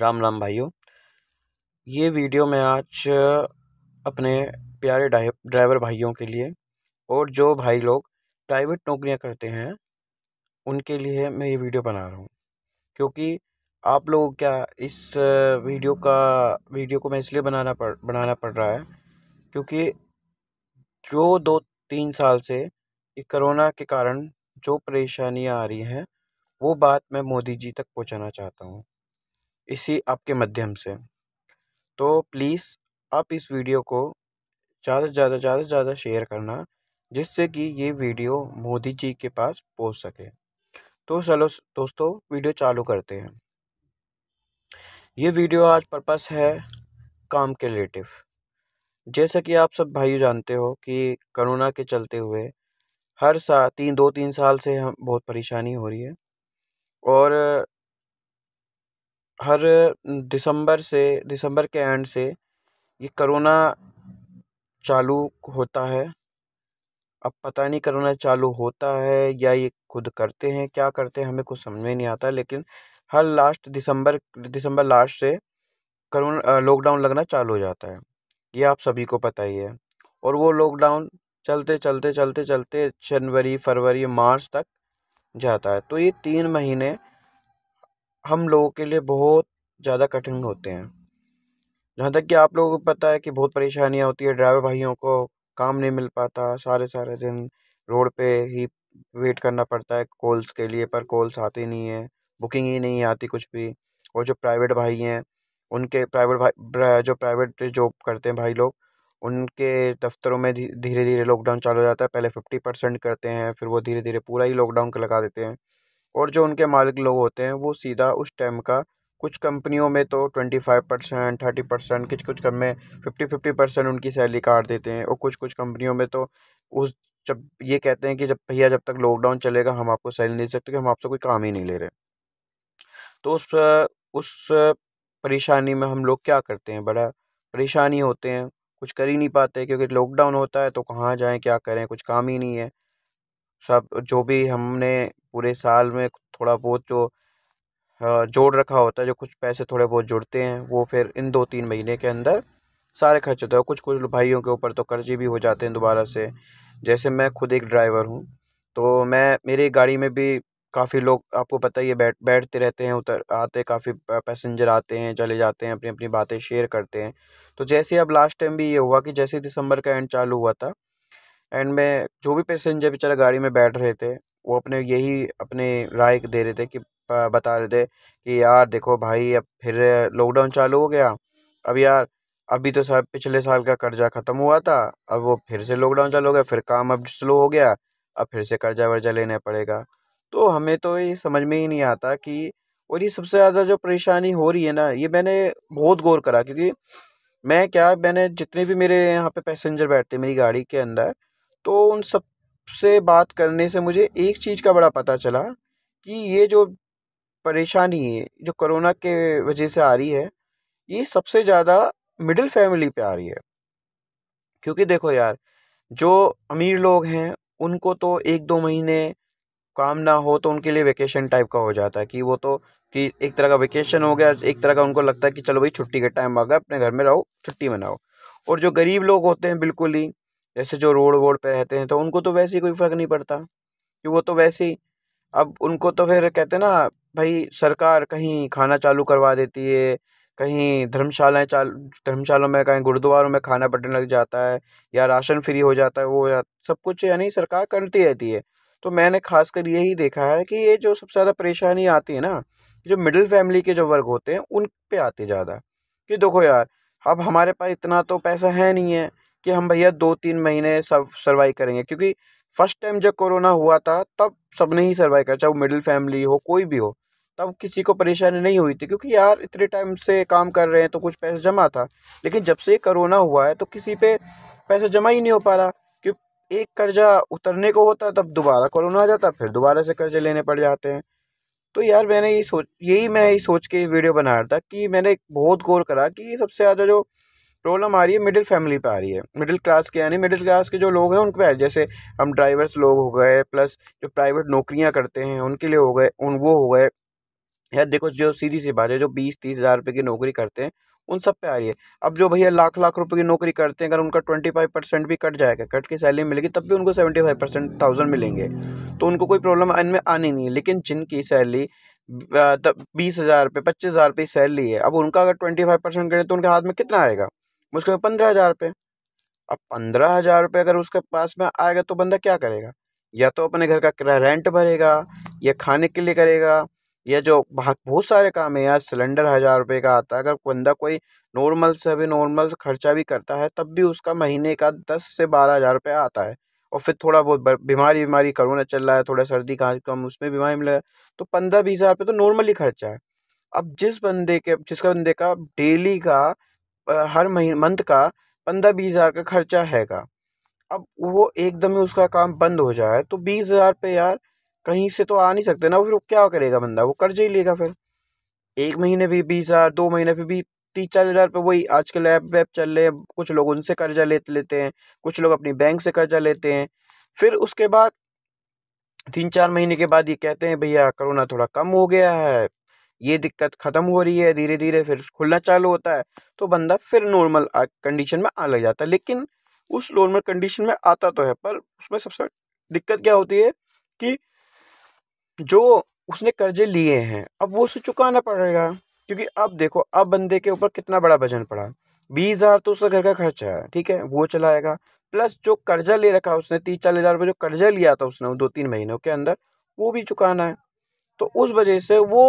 राम राम भाइयों ये वीडियो मैं आज अपने प्यारे ड्राइवर भाइयों के लिए और जो भाई लोग प्राइवेट नौकरियां करते हैं उनके लिए मैं ये वीडियो बना रहा हूँ क्योंकि आप लोग क्या इस वीडियो का वीडियो को मैं इसलिए बनाना पड़ बनाना पड़ रहा है क्योंकि जो दो तीन साल से कोरोना के कारण जो परेशानियां आ रही हैं वो बात मैं मोदी जी तक पहुंचाना चाहता हूं इसी आपके माध्यम से तो प्लीज़ आप इस वीडियो को ज़्यादा से ज़्यादा ज़्यादा से ज़्यादा शेयर करना जिससे कि ये वीडियो मोदी जी के पास पहुंच सके तो चलो दोस्तों वीडियो चालू करते हैं ये वीडियो आज पर्पस है काम के रिलेटिव जैसा कि आप सब भाइयों जानते हो कि कोरोना के चलते हुए हर साल तीन दो तीन साल से हम बहुत परेशानी हो रही है और हर दिसंबर से दिसंबर के एंड से ये करोना चालू होता है अब पता नहीं करोना चालू होता है या ये खुद करते हैं क्या करते हैं हमें कुछ समझ में नहीं आता लेकिन हर लास्ट दिसंबर दिसंबर लास्ट से करोना लॉकडाउन लगना चालू हो जाता है ये आप सभी को पता ही है और वो लॉकडाउन चलते चलते चलते चलते जनवरी फरवरी मार्च तक जाता है तो ये तीन महीने हम लोगों के लिए बहुत ज़्यादा कठिन होते हैं जहाँ तक कि आप लोगों को पता है कि बहुत परेशानियाँ होती है ड्राइवर भाइयों को काम नहीं मिल पाता सारे सारे दिन रोड पे ही वेट करना पड़ता है कॉल्स के लिए पर कॉल्स आती नहीं है बुकिंग ही नहीं आती कुछ भी और जो प्राइवेट भाई हैं उनके प्राइवेट भाई जो प्राइवेट जॉब करते हैं भाई लोग उनके दफ्तरों में धीरे धीरे लॉकडाउन चालू हो जाता है पहले फिफ्टी परसेंट करते हैं फिर वो धीरे धीरे पूरा ही लॉकडाउन लगा देते हैं और जो उनके मालिक लोग होते हैं वो सीधा उस टाइम का कुछ कंपनियों में तो twenty five percent thirty percent कुछ कुछ कम में फिफ्टी फिफ्टी परसेंट उनकी सैलरी काट देते हैं और कुछ कुछ कंपनियों में तो उस जब ये कहते हैं कि जब भैया जब तक लॉकडाउन चलेगा हम आपको सैलरी नहीं दे सकते कि हम आपसे कोई काम ही नहीं ले रहे तो उस उस परेशानी में हम लोग क्या करते हैं बड़ा परेशानी होते हैं कुछ कर ही नहीं पाते क्योंकि लॉकडाउन होता है तो कहाँ जाएँ क्या करें कुछ काम ही नहीं है सब जो भी हमने पूरे साल में थोड़ा बहुत जो जोड़ रखा होता है जो कुछ पैसे थोड़े बहुत जुड़ते हैं वो फिर इन दो तीन महीने के अंदर सारे खर्च होते हैं कुछ कुछ भाइयों के ऊपर तो कर्जे भी हो जाते हैं दोबारा से जैसे मैं खुद एक ड्राइवर हूँ तो मैं मेरी गाड़ी में भी काफ़ी लोग आपको पता ही है बैठ बैठते रहते हैं उतर आते काफ़ी पैसेंजर आते हैं चले जाते हैं अपनी अपनी बातें शेयर करते हैं तो जैसे अब लास्ट टाइम भी ये हुआ कि जैसे दिसंबर का एंड चालू हुआ था एंड में जो भी पैसेंजर बेचारा गाड़ी में बैठ रहे थे वो अपने यही अपने राय दे रहे थे कि बता रहे थे कि यार देखो भाई अब फिर लॉकडाउन चालू हो गया अब यार अभी तो सब पिछले साल का कर्जा ख़त्म हुआ था अब वो फिर से लॉकडाउन चालू हो गया फिर काम अब स्लो हो गया अब फिर से कर्जा वर्जा लेना पड़ेगा तो हमें तो ये समझ में ही नहीं आता कि और ये सबसे ज़्यादा जो परेशानी हो रही है ना ये मैंने बहुत गौर करा क्योंकि मैं क्या मैंने जितने भी मेरे यहाँ पे पैसेंजर बैठते मेरी गाड़ी के अंदर तो उन सब आपसे बात करने से मुझे एक चीज़ का बड़ा पता चला कि ये जो परेशानी है जो कोरोना के वजह से आ रही है ये सबसे ज़्यादा मिडिल फैमिली पे आ रही है क्योंकि देखो यार जो अमीर लोग हैं उनको तो एक दो महीने काम ना हो तो उनके लिए वेकेशन टाइप का हो जाता है कि वो तो कि एक तरह का वेकेशन हो गया एक तरह का उनको लगता है कि चलो भाई छुट्टी का टाइम आ गया अपने घर में रहो छुट्टी मनाओ और जो गरीब लोग होते हैं बिल्कुल ही जैसे जो रोड वोड पे रहते हैं तो उनको तो वैसे ही कोई फ़र्क नहीं पड़ता कि वो तो वैसे ही अब उनको तो फिर कहते हैं ना भाई सरकार कहीं खाना चालू करवा देती है कहीं धर्मशालाएं चाल धर्मशालों में कहीं गुरुद्वारों में खाना बटने लग जाता है या राशन फ्री हो जाता है वो सब कुछ यानी सरकार करती रहती है तो मैंने खास कर यही देखा है कि ये जो सबसे ज़्यादा परेशानी आती है ना जो मिडिल फैमिली के जो वर्ग होते हैं उन पे आते ज़्यादा कि देखो यार अब हमारे पास इतना तो पैसा है नहीं है कि हम भैया दो तीन महीने सब सर्वाइव करेंगे क्योंकि फर्स्ट टाइम जब कोरोना हुआ था तब सबने ही सर्वाइव करा चाहे वो मिडिल फैमिली हो कोई भी हो तब किसी को परेशानी नहीं हुई थी क्योंकि यार इतने टाइम से काम कर रहे हैं तो कुछ पैसे जमा था लेकिन जब से कोरोना हुआ है तो किसी पे पैसा जमा ही नहीं हो पा रहा क्योंकि एक कर्जा उतरने को होता तब दोबारा कोरोना आ जाता फिर दोबारा से कर्जे लेने पड़ जाते हैं तो यार मैंने ये सोच यही मैं ये सोच के वीडियो बना रहा था कि मैंने बहुत गौर करा कि सबसे ज़्यादा जो प्रॉब्लम आ रही है मिडिल फैमिली पे आ रही है मिडिल क्लास के यानी मिडिल क्लास के जो लोग हैं उनके पे जैसे हम ड्राइवर्स लोग हो गए प्लस जो प्राइवेट नौकरियां करते हैं उनके लिए हो गए उन वो हो गए या देखो जो सीधी सी बात है जो बीस तीस हज़ार रुपये की नौकरी करते हैं उन सब पे आ रही है अब जो भैया लाख लाख रुपए की नौकरी करते हैं अगर उनका ट्वेंटी फाइव परसेंट भी कट जाएगा कट की सैलरी मिलेगी तब भी उनको सेवेंटी फाइव परसेंट थाउजेंड मिलेंगे तो उनको कोई प्रॉब्लम इनमें आनी नहीं है लेकिन जिनकी सैलरी बीस हज़ार रुपये पच्चीस हज़ार रुपये सैलरी है अब उनका अगर ट्वेंटी फाइव परसेंट करें तो उनके हाथ में कितना आएगा मुझको पंद्रह हज़ार रुपये अब पंद्रह हज़ार रुपये अगर उसके पास में आएगा तो बंदा क्या करेगा या तो अपने घर का किराया रेंट भरेगा या खाने के लिए करेगा या जो बहुत सारे काम है यार सिलेंडर हज़ार रुपये का आता है अगर बंदा कोई नॉर्मल से भी नॉर्मल खर्चा भी करता है तब भी उसका महीने का दस से बारह हज़ार रुपये आता है और फिर थोड़ा बहुत बीमारी बीमारी करोना चल रहा है थोड़ा सर्दी खांसी कम तो उसमें बीमारी मिला है तो पंद्रह बीस हज़ार रुपये तो नॉर्मली खर्चा है अब जिस बंदे के जिसका बंदे का डेली का हर महीने मंथ का पंद्रह बीस हज़ार का खर्चा हैगा अब वो एकदम ही उसका काम बंद हो जाए तो बीस हज़ार पे यार कहीं से तो आ नहीं सकते ना फिर क्या करेगा बंदा वो कर्ज ही लेगा फिर एक महीने भी बीस हज़ार दो महीने फिर भी तीस चालीस हज़ार रुपये वही आजकल ऐप वैप चल रहे हैं कुछ लोग उनसे कर्जा ले लेते हैं कुछ लोग अपनी बैंक से कर्जा लेते हैं फिर उसके बाद तीन चार महीने के बाद ये कहते हैं भैया कोरोना थोड़ा कम हो गया है ये दिक्कत ख़त्म हो रही है धीरे धीरे फिर खुलना चालू होता है तो बंदा फिर नॉर्मल कंडीशन में आने लग जाता है लेकिन उस नॉर्मल कंडीशन में आता तो है पर उसमें सबसे दिक्कत क्या होती है कि जो उसने कर्जे लिए हैं अब वो उसे चुकाना पड़ेगा क्योंकि अब देखो अब बंदे के ऊपर कितना बड़ा वजन पड़ा बीस हज़ार तो उसका घर का खर्चा है ठीक है वो चलाएगा प्लस जो कर्जा ले रखा उसने तीस चालीस हज़ार रुपये जो कर्जा लिया था उसने दो तीन महीनों के अंदर वो भी चुकाना है तो उस वजह से वो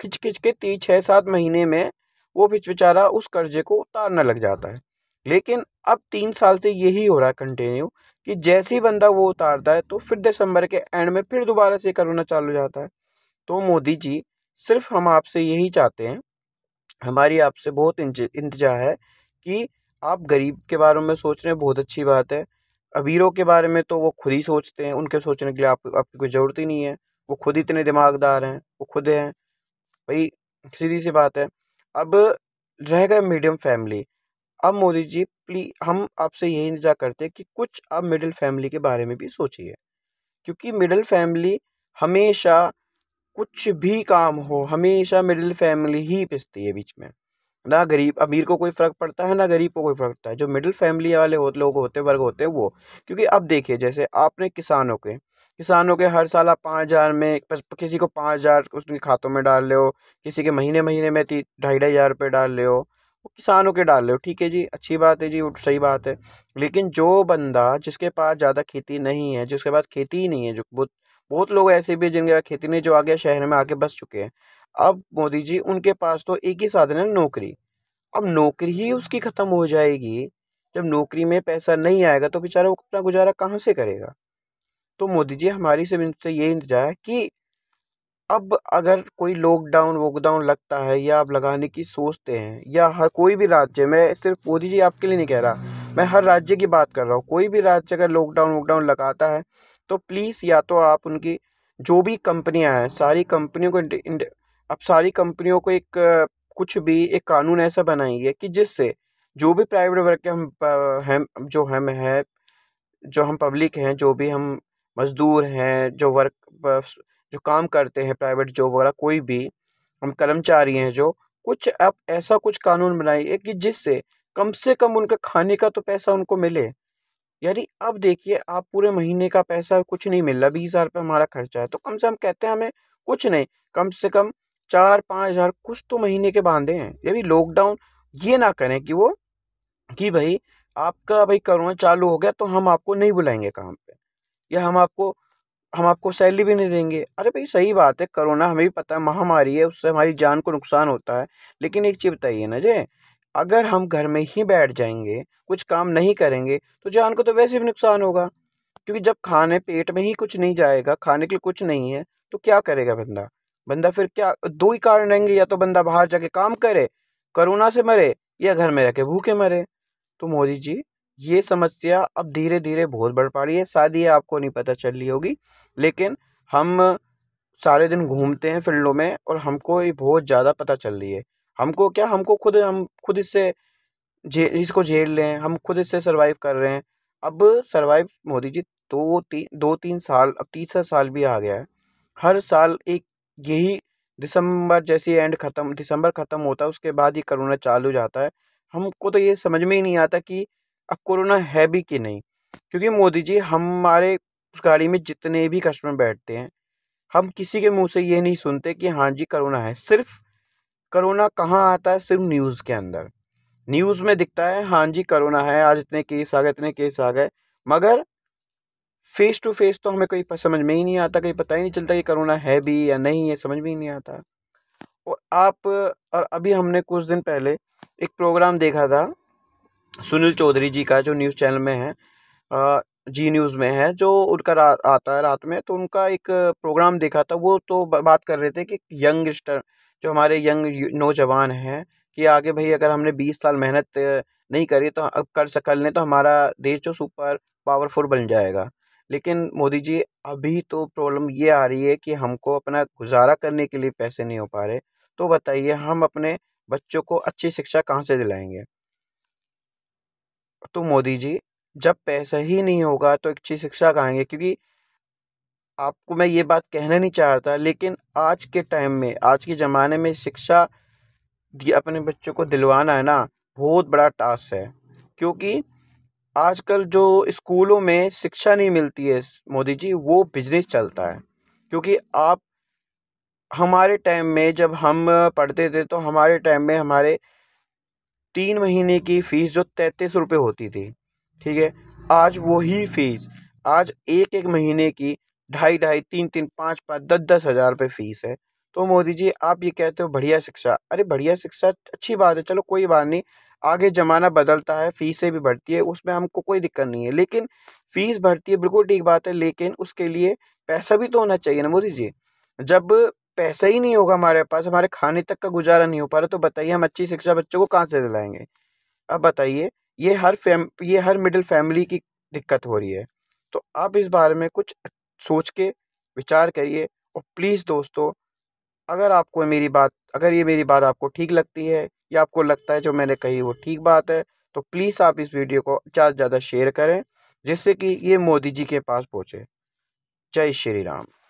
खिंच खिंच के तीन छः सात महीने में वो बिच बेचारा उस कर्जे को उतारने लग जाता है लेकिन अब तीन साल से यही हो रहा है कंटिन्यू कि जैसे ही बंदा वो उतारता है तो फिर दिसंबर के एंड में फिर दोबारा से करोना चालू हो जाता है तो मोदी जी सिर्फ हम आपसे यही चाहते हैं हमारी आपसे बहुत इंतजा है कि आप गरीब के बारे में सोच रहे हैं बहुत अच्छी बात है अबीरों के बारे में तो वो खुद ही सोचते हैं उनके सोचने के लिए आप, आपकी कोई ज़रूरत ही नहीं है वो खुद इतने दिमागदार हैं वो खुद हैं भाई सीधी सी बात है अब रह गए मीडियम फैमिली अब मोदी जी प्ली हम आपसे यही इंतज़ा करते हैं कि कुछ अब मिडिल फैमिली के बारे में भी सोचिए क्योंकि मिडिल फैमिली हमेशा कुछ भी काम हो हमेशा मिडिल फैमिली ही पिसती है बीच में ना गरीब अमीर को कोई फ़र्क पड़ता है ना गरीब को कोई फ़र्क पड़ता है जो मिडिल फैमिली वाले हो, लोग होते वर्ग होते हैं वो क्योंकि अब देखिए जैसे आपने किसानों के किसानों के हर साल आप पाँच हज़ार में किसी को पाँच हज़ार उसके खातों में डाल रहे हो किसी के महीने महीने में ती ढाई ढाई हज़ार रुपये डाल रहे हो किसानों के डाल रहे हो ठीक है जी अच्छी बात है जी वो सही बात है लेकिन जो बंदा जिसके पास ज़्यादा खेती नहीं है जिसके पास खेती ही नहीं है जो बहुत बहुत लोग ऐसे भी हैं जिनके पास खेती नहीं जो आगे शहर में आके बस चुके हैं अब मोदी जी उनके पास तो एक ही साधन है नौकरी अब नौकरी ही उसकी ख़त्म हो जाएगी जब नौकरी में पैसा नहीं आएगा तो बेचारा वो अपना गुजारा कहाँ से करेगा तो मोदी जी हमारी से से ये इंतजार है कि अब अगर कोई लॉकडाउन वॉकडाउन लगता है या आप लगाने की सोचते हैं या हर कोई भी राज्य मैं सिर्फ मोदी जी आपके लिए नहीं कह रहा मैं हर राज्य की बात कर रहा हूँ कोई भी राज्य अगर लॉकडाउन वॉकडाउन लगाता है तो प्लीज़ या तो आप उनकी जो भी कंपनियाँ हैं सारी कंपनियों को अब सारी कंपनियों को एक कुछ भी एक कानून ऐसा बनाएंगे कि जिससे जो भी प्राइवेट वर्क हम हैं जो हम है जो हम पब्लिक हैं जो भी हम मज़दूर हैं जो वर्क जो काम करते हैं प्राइवेट जॉब वगैरह कोई भी हम कर्मचारी हैं जो कुछ आप ऐसा कुछ कानून बनाइए कि जिससे कम से कम उनका खाने का तो पैसा उनको मिले यानी अब देखिए आप पूरे महीने का पैसा कुछ नहीं मिल रहा बीस हज़ार रुपये हमारा खर्चा है तो कम से कम कहते हैं हमें कुछ नहीं कम से कम चार पाँच हज़ार कुछ तो महीने के बांधे हैं ये भी लॉकडाउन ये ना करें कि वो कि भाई आपका भाई कोरोना चालू हो गया तो हम आपको नहीं बुलाएंगे काम पे या हम आपको हम आपको सैलरी भी नहीं देंगे अरे भाई सही बात है कोरोना हमें भी पता है महामारी है उससे हमारी जान को नुकसान होता है लेकिन एक चीज़ बताइए ना जे अगर हम घर में ही बैठ जाएंगे कुछ काम नहीं करेंगे तो जान को तो वैसे भी नुकसान होगा क्योंकि जब खाने पेट में ही कुछ नहीं जाएगा खाने के लिए कुछ नहीं है तो क्या करेगा बंदा बंदा फिर क्या दो ही कारण रहेंगे या तो बंदा बाहर जाके काम करे कोरोना से मरे या घर में रह के भूखे मरे तो मोदी जी ये समस्या अब धीरे धीरे बहुत बढ़ पा रही है शायद ये आपको नहीं पता चल रही होगी लेकिन हम सारे दिन घूमते हैं फील्डों में और हमको ये बहुत ज़्यादा पता चल रही है हमको क्या हमको खुद हम खुद इससे जे इसको झेल रहे हैं हम खुद इससे सर्वाइव कर रहे हैं अब सर्वाइव मोदी जी दो तीन दो तीन साल अब तीसरा साल भी आ गया है हर साल एक यही दिसंबर जैसे एंड ख़त्म दिसंबर ख़त्म होता है उसके बाद ही करोना चालू जाता है हमको तो ये समझ में ही नहीं आता कि अब कोरोना है भी कि नहीं क्योंकि मोदी जी हमारे गाड़ी में जितने भी कस्टमर बैठते हैं हम किसी के मुंह से ये नहीं सुनते कि हाँ जी करोना है सिर्फ करोना कहाँ आता है सिर्फ न्यूज़ के अंदर न्यूज़ में दिखता है हाँ जी करोना है आज इतने केस आ गए इतने केस आ गए मगर फेस टू फेस तो हमें कोई समझ में ही नहीं आता कहीं पता ही नहीं चलता कि करोना है भी या नहीं है समझ में ही नहीं आता और आप और अभी हमने कुछ दिन पहले एक प्रोग्राम देखा था सुनील चौधरी जी का जो न्यूज़ चैनल में है जी न्यूज़ में है जो उनका रा, आता है रात में तो उनका एक प्रोग्राम देखा था वो तो बात कर रहे थे कि यंगस्टर जो हमारे यंग नौजवान हैं कि आगे भाई अगर हमने बीस साल मेहनत नहीं करी तो अब कर सक लें तो हमारा देश जो सुपर पावरफुल बन जाएगा लेकिन मोदी जी अभी तो प्रॉब्लम ये आ रही है कि हमको अपना गुजारा करने के लिए पैसे नहीं हो पा रहे तो बताइए हम अपने बच्चों को अच्छी शिक्षा कहाँ से दिलाएंगे तो मोदी जी जब पैसा ही नहीं होगा तो अच्छी शिक्षा कहेंगे क्योंकि आपको मैं ये बात कहना नहीं चाहता लेकिन आज के टाइम में आज के ज़माने में शिक्षा अपने बच्चों को दिलवाना है ना बहुत बड़ा टास्क है क्योंकि आजकल जो स्कूलों में शिक्षा नहीं मिलती है मोदी जी वो बिजनेस चलता है क्योंकि आप हमारे टाइम में जब हम पढ़ते थे तो हमारे टाइम में हमारे तीन महीने की फ़ीस जो तैंतीस रुपये होती थी ठीक है आज वही फ़ीस आज एक एक महीने की ढाई ढाई तीन तीन पाँच पाँच दस दस हज़ार रुपये फ़ीस है तो मोदी जी आप ये कहते हो बढ़िया शिक्षा अरे बढ़िया शिक्षा अच्छी बात है चलो कोई बात नहीं आगे ज़माना बदलता है फ़ीसें भी बढ़ती है उसमें हमको कोई दिक्कत नहीं है लेकिन फ़ीस बढ़ती है बिल्कुल ठीक बात है लेकिन उसके लिए पैसा भी तो होना चाहिए ना मोदी जी जब पैसा ही नहीं होगा हमारे पास हमारे खाने तक का गुजारा नहीं हो पा रहा तो बताइए हम अच्छी शिक्षा बच्चों को कहाँ से दिलाएंगे अब बताइए ये हर फैम ये हर मिडिल फैमिली की दिक्कत हो रही है तो आप इस बारे में कुछ सोच के विचार करिए और प्लीज़ दोस्तों अगर आपको मेरी बात अगर ये मेरी बात आपको ठीक लगती है या आपको लगता है जो मैंने कही वो ठीक बात है तो प्लीज़ आप इस वीडियो को ज़्यादा से ज़्यादा शेयर करें जिससे कि ये मोदी जी के पास पहुँचे जय श्री राम